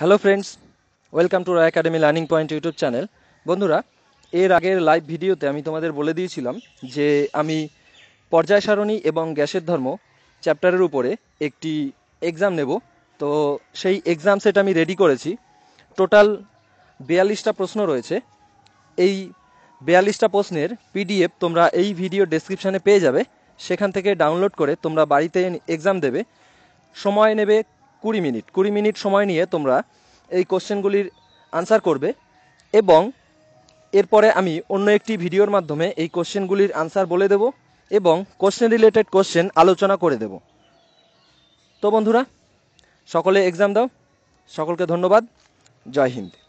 hello friends welcome to Roy academy learning point YouTube channel বন্ধুরা এর আগের লাইভ ভিডিওতে আমি তোমাদের বলে দিয়েছিলাম যে আমি পর্যায় সারণী এবং গ্যাসের ধর্ম চ্যাপ্টারের উপরে একটি এক্সাম নেব তো সেই এক্সাম সেট আমি রেডি করেছি টোটাল বিয়াল্লিশটা প্রশ্ন রয়েছে এই বিয়াল্লিশটা প্রশ্নের পিডিএফ তোমরা এই ভিডিও ডেসক্রিপশানে পেয়ে যাবে সেখান থেকে ডাউনলোড করে তোমরা বাড়িতে এক্সাম দেবে সময় নেবে কুড়ি মিনিট কুড়ি মিনিট সময় নিয়ে তোমরা এই কোশ্চেনগুলির আনসার করবে এবং এরপরে আমি অন্য একটি ভিডিওর মাধ্যমে এই কোশ্চেনগুলির আনসার বলে দেব এবং কোশ্চেন রিলেটেড কোশ্চেন আলোচনা করে দেব তো বন্ধুরা সকলে এক্সাম দাও সকলকে ধন্যবাদ জয় হিন্দ